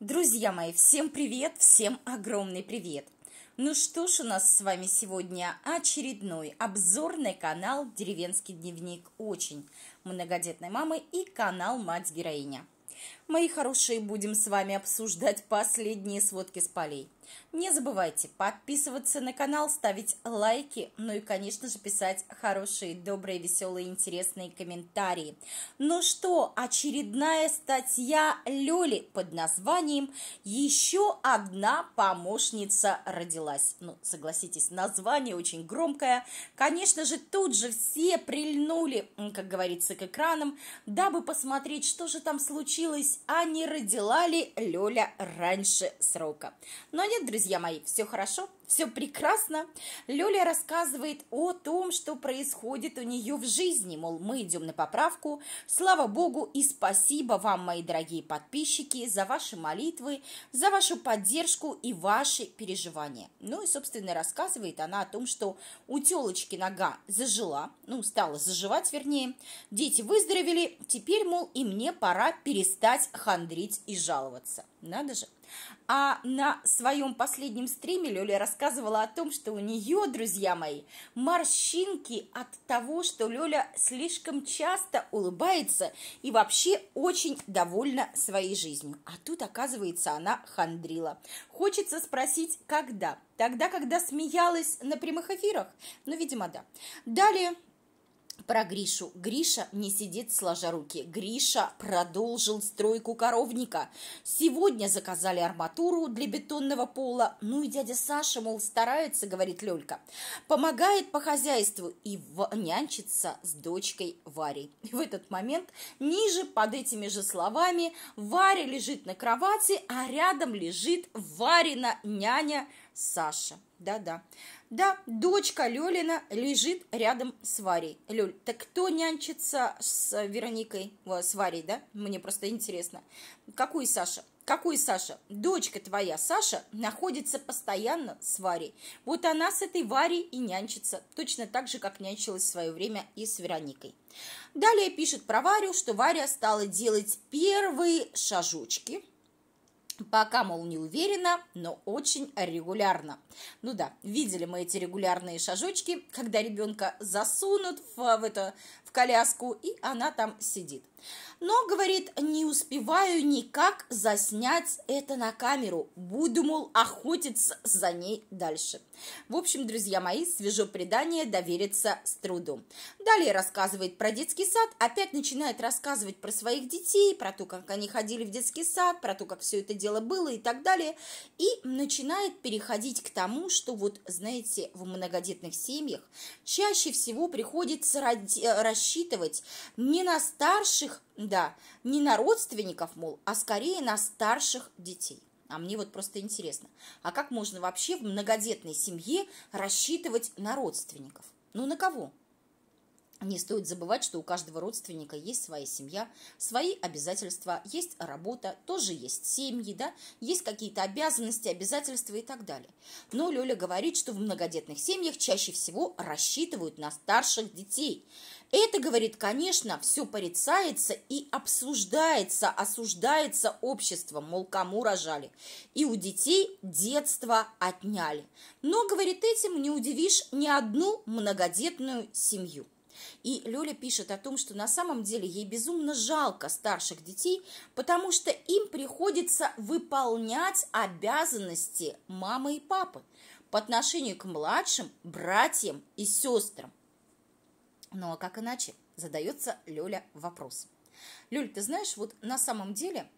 Друзья мои, всем привет, всем огромный привет! Ну что ж, у нас с вами сегодня очередной обзорный канал «Деревенский дневник очень» многодетной мамы и канал «Мать-героиня». Мои хорошие, будем с вами обсуждать последние сводки с полей – не забывайте подписываться на канал, ставить лайки, ну и, конечно же, писать хорошие, добрые, веселые, интересные комментарии. Ну что, очередная статья Лёли под названием «Еще одна помощница родилась». Ну, согласитесь, название очень громкое. Конечно же, тут же все прильнули, как говорится, к экранам, дабы посмотреть, что же там случилось, а не родила ли Лёля раньше срока. Но не привет, друзья мои! Все хорошо? все прекрасно. Люля рассказывает о том, что происходит у нее в жизни, мол, мы идем на поправку. Слава Богу и спасибо вам, мои дорогие подписчики, за ваши молитвы, за вашу поддержку и ваши переживания. Ну и, собственно, рассказывает она о том, что у телочки нога зажила, ну, стала заживать, вернее. Дети выздоровели, теперь, мол, и мне пора перестать хандрить и жаловаться. Надо же. А на своем последнем стриме Люля рассказывает, рассказывала о том, что у нее, друзья мои, морщинки от того, что Лёля слишком часто улыбается и вообще очень довольна своей жизнью. А тут, оказывается, она хандрила. Хочется спросить, когда? Тогда, когда смеялась на прямых эфирах? Ну, видимо, да. Далее про Гришу. Гриша не сидит сложа руки. Гриша продолжил стройку коровника. Сегодня заказали арматуру для бетонного пола. Ну и дядя Саша, мол, старается, говорит Лёлька. Помогает по хозяйству и в... нянчится с дочкой Варей. И в этот момент ниже под этими же словами Варя лежит на кровати, а рядом лежит Варина няня Саша. Да-да. Да, дочка Лёлина лежит рядом с Варей. Лёль, так кто нянчится с Вероникой, э, с Варей, да? Мне просто интересно. Какой Саша? Какой Саша? Дочка твоя, Саша, находится постоянно с Варей. Вот она с этой Варей и нянчится, точно так же, как нянчилась в свое время и с Вероникой. Далее пишет про Варю, что Варя стала делать первые шажочки – Пока, мол, не уверена, но очень регулярно. Ну да, видели мы эти регулярные шажочки, когда ребенка засунут в, в, это, в коляску, и она там сидит. Но, говорит, не успеваю никак заснять это на камеру. Буду, мол, охотиться за ней дальше. В общем, друзья мои, свежо предание довериться с трудом. Далее рассказывает про детский сад, опять начинает рассказывать про своих детей, про то, как они ходили в детский сад, про то, как все это делалось дело было и так далее, и начинает переходить к тому, что вот, знаете, в многодетных семьях чаще всего приходится э, рассчитывать не на старших, да, не на родственников, мол, а скорее на старших детей. А мне вот просто интересно, а как можно вообще в многодетной семье рассчитывать на родственников? Ну, на кого? Не стоит забывать, что у каждого родственника есть своя семья, свои обязательства, есть работа, тоже есть семьи, да, есть какие-то обязанности, обязательства и так далее. Но Лёля говорит, что в многодетных семьях чаще всего рассчитывают на старших детей. Это, говорит, конечно, все порицается и обсуждается, осуждается обществом, мол, кому рожали. И у детей детство отняли. Но, говорит, этим не удивишь ни одну многодетную семью. И Лёля пишет о том, что на самом деле ей безумно жалко старших детей, потому что им приходится выполнять обязанности мамы и папы по отношению к младшим, братьям и сестрам. Ну а как иначе? Задается Лёля вопрос. Лёль, ты знаешь, вот на самом деле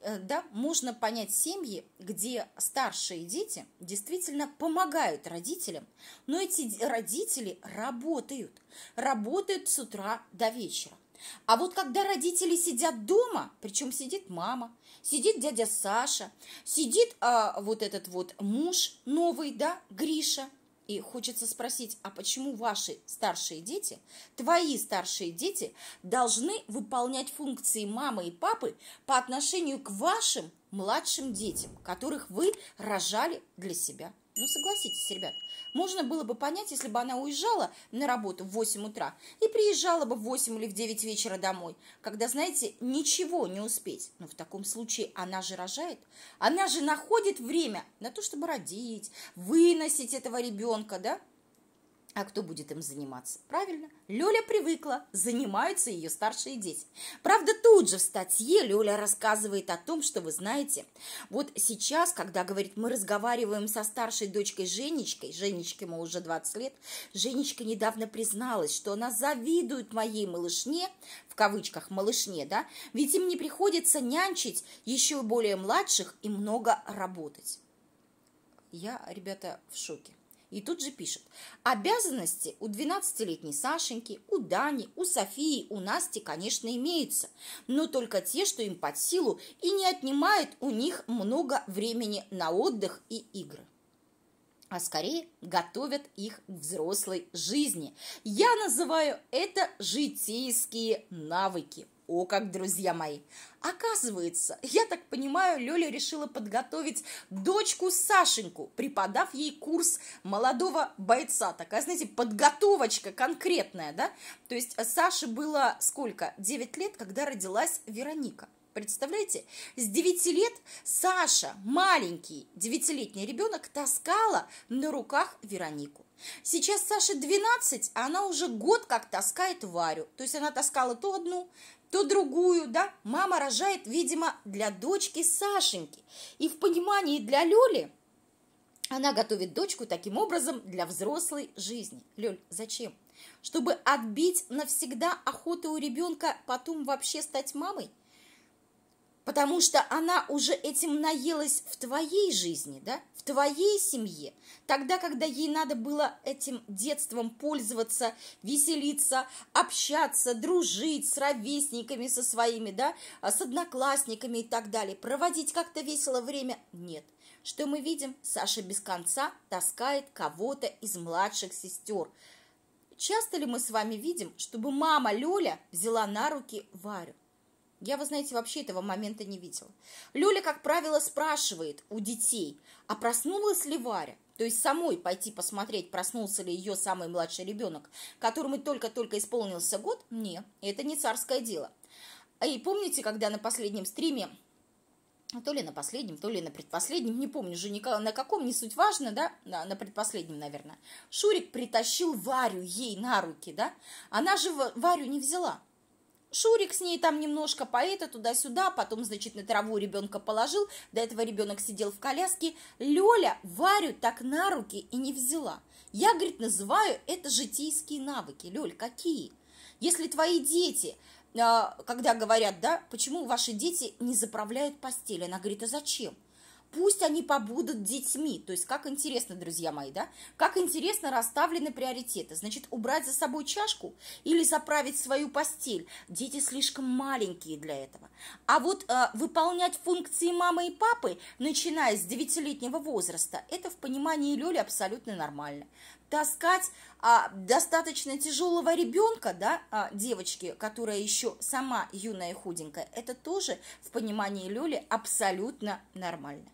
Э, да, можно понять семьи, где старшие дети действительно помогают родителям, но эти родители работают, работают с утра до вечера. А вот когда родители сидят дома, причем сидит мама, сидит дядя Саша, сидит а, вот этот вот муж новый, да, Гриша – и хочется спросить, а почему ваши старшие дети, твои старшие дети должны выполнять функции мамы и папы по отношению к вашим младшим детям, которых вы рожали для себя? Ну, согласитесь, ребят, можно было бы понять, если бы она уезжала на работу в 8 утра и приезжала бы в 8 или в 9 вечера домой, когда, знаете, ничего не успеть. Но в таком случае она же рожает, она же находит время на то, чтобы родить, выносить этого ребенка, да? А кто будет им заниматься? Правильно, Лёля привыкла, занимаются ее старшие дети. Правда, тут же в статье Лёля рассказывает о том, что вы знаете. Вот сейчас, когда, говорит, мы разговариваем со старшей дочкой Женечкой, Женечке ему уже 20 лет, Женечка недавно призналась, что она завидует моей малышне, в кавычках малышне, да, ведь им не приходится нянчить еще более младших и много работать. Я, ребята, в шоке. И тут же пишет. Обязанности у 12-летней Сашеньки, у Дани, у Софии, у Насти, конечно, имеются, но только те, что им под силу и не отнимает у них много времени на отдых и игры а скорее готовят их к взрослой жизни. Я называю это житейские навыки. О, как, друзья мои! Оказывается, я так понимаю, Лёля решила подготовить дочку Сашеньку, преподав ей курс молодого бойца. Такая, знаете, подготовочка конкретная, да? То есть Саше было сколько? 9 лет, когда родилась Вероника – Представляете? С 9 лет Саша, маленький девятилетний ребенок, таскала на руках Веронику. Сейчас Саше 12, а она уже год как таскает Варю. То есть она таскала то одну, то другую, да? Мама рожает, видимо, для дочки Сашеньки. И в понимании для Лёли она готовит дочку таким образом для взрослой жизни. Лёль, зачем? Чтобы отбить навсегда охоту у ребенка потом вообще стать мамой? Потому что она уже этим наелась в твоей жизни, да, в твоей семье, тогда, когда ей надо было этим детством пользоваться, веселиться, общаться, дружить с ровесниками, со своими, да, а, с одноклассниками и так далее, проводить как-то весело время, нет. Что мы видим? Саша без конца таскает кого-то из младших сестер. Часто ли мы с вами видим, чтобы мама Лёля взяла на руки Варю? Я, вы знаете, вообще этого момента не видела. Люля, как правило, спрашивает у детей, а проснулась ли Варя? То есть самой пойти посмотреть, проснулся ли ее самый младший ребенок, которому только-только исполнился год? Не, это не царское дело. А и помните, когда на последнем стриме то ли на последнем, то ли на предпоследнем, не помню уже на каком, не суть важно, да, на, на предпоследнем, наверное, Шурик притащил Варю ей на руки, да, она же Варю не взяла, Шурик с ней там немножко поэта туда-сюда, потом, значит, на траву ребенка положил, до этого ребенок сидел в коляске. Лёля Варю так на руки и не взяла. Я, говорит, называю это житейские навыки. Лёль, какие? Если твои дети, а, когда говорят, да, почему ваши дети не заправляют постель, она говорит, а зачем? пусть они побудут детьми. То есть, как интересно, друзья мои, да? Как интересно расставлены приоритеты. Значит, убрать за собой чашку или заправить свою постель. Дети слишком маленькие для этого. А вот э, выполнять функции мамы и папы, начиная с 9-летнего возраста, это в понимании Лёли абсолютно нормально. Таскать а, достаточно тяжелого ребенка, да, а, девочки, которая еще сама юная и худенькая, это тоже в понимании Лёли абсолютно нормально.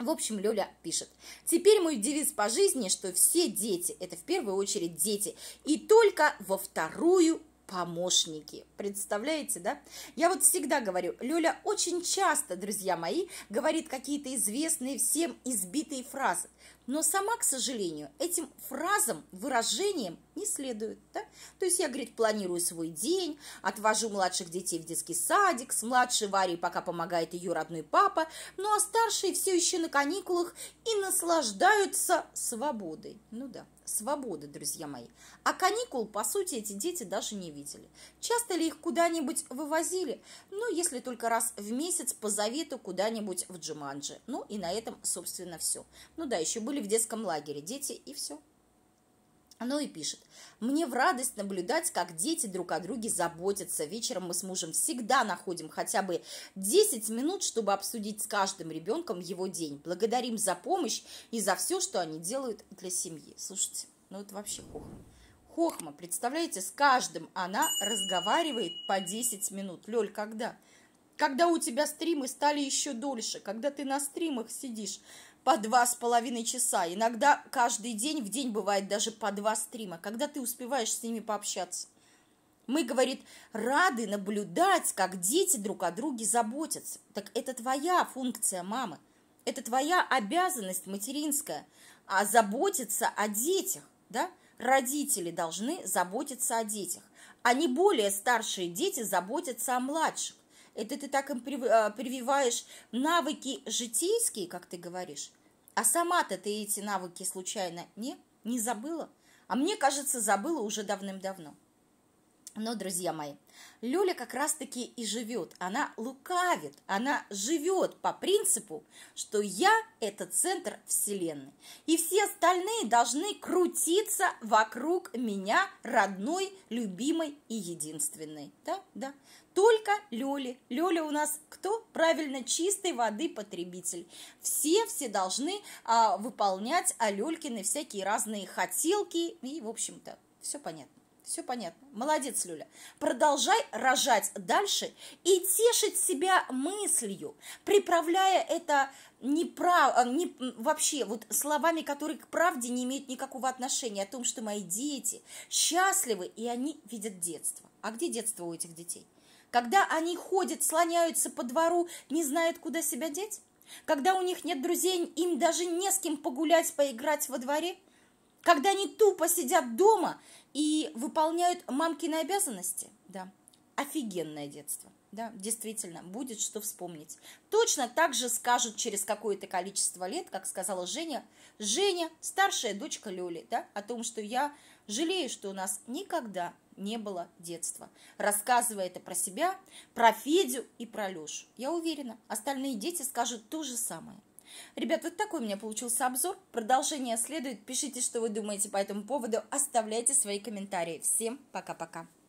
В общем, Лёля пишет. Теперь мой девиз по жизни, что все дети, это в первую очередь дети, и только во вторую помощники. Представляете, да? Я вот всегда говорю, Лёля очень часто, друзья мои, говорит какие-то известные всем избитые фразы. Но сама, к сожалению, этим фразам, выражениям не следует. Да? То есть я, говорит, планирую свой день, отвожу младших детей в детский садик, с младшей Варей пока помогает ее родной папа, ну а старшие все еще на каникулах и наслаждаются свободой. Ну да, свободы, друзья мои. А каникул, по сути, эти дети даже не видели. Часто ли их куда-нибудь вывозили? Ну, если только раз в месяц по завету куда-нибудь в Джуманджи. Ну и на этом, собственно, все. Ну да, еще были были в детском лагере, дети и все. Ну и пишет. «Мне в радость наблюдать, как дети друг о друге заботятся. Вечером мы с мужем всегда находим хотя бы 10 минут, чтобы обсудить с каждым ребенком его день. Благодарим за помощь и за все, что они делают для семьи». Слушайте, ну это вообще хохма. Хохма, представляете, с каждым она разговаривает по 10 минут. Лёль, когда? Когда у тебя стримы стали еще дольше, когда ты на стримах сидишь – по два с половиной часа. Иногда каждый день, в день бывает даже по два стрима, когда ты успеваешь с ними пообщаться. Мы, говорит, рады наблюдать, как дети друг о друге заботятся. Так это твоя функция мамы, это твоя обязанность материнская, а заботиться о детях, да? Родители должны заботиться о детях, а не более старшие дети заботятся о младших это ты так им а, прививаешь навыки житейские, как ты говоришь, а сама-то ты эти навыки случайно не, не забыла? А мне кажется, забыла уже давным-давно. Но, друзья мои, Люля как раз-таки и живет, она лукавит, она живет по принципу, что я – это центр Вселенной, и все остальные должны крутиться вокруг меня, родной, любимой и единственной. Да, да. Только Лёли. Лёля у нас кто? Правильно, чистой воды потребитель. Все-все должны а, выполнять а всякие разные хотелки и, в общем-то, все понятно. Все понятно. Молодец, Люля. Продолжай рожать дальше и тешить себя мыслью, приправляя это неправ... Э, не... вообще вот словами, которые к правде не имеют никакого отношения, о том, что мои дети счастливы, и они видят детство. А где детство у этих детей? Когда они ходят, слоняются по двору, не знают, куда себя деть? Когда у них нет друзей, им даже не с кем погулять, поиграть во дворе – когда они тупо сидят дома и выполняют мамкины обязанности, да, офигенное детство. Да, действительно, будет что вспомнить. Точно так же скажут через какое-то количество лет, как сказала Женя, Женя, старшая дочка Лёли, да, о том, что я жалею, что у нас никогда не было детства. Рассказывая это про себя, про Федю и про Лёшу. Я уверена, остальные дети скажут то же самое. Ребят, вот такой у меня получился обзор. Продолжение следует. Пишите, что вы думаете по этому поводу. Оставляйте свои комментарии. Всем пока-пока.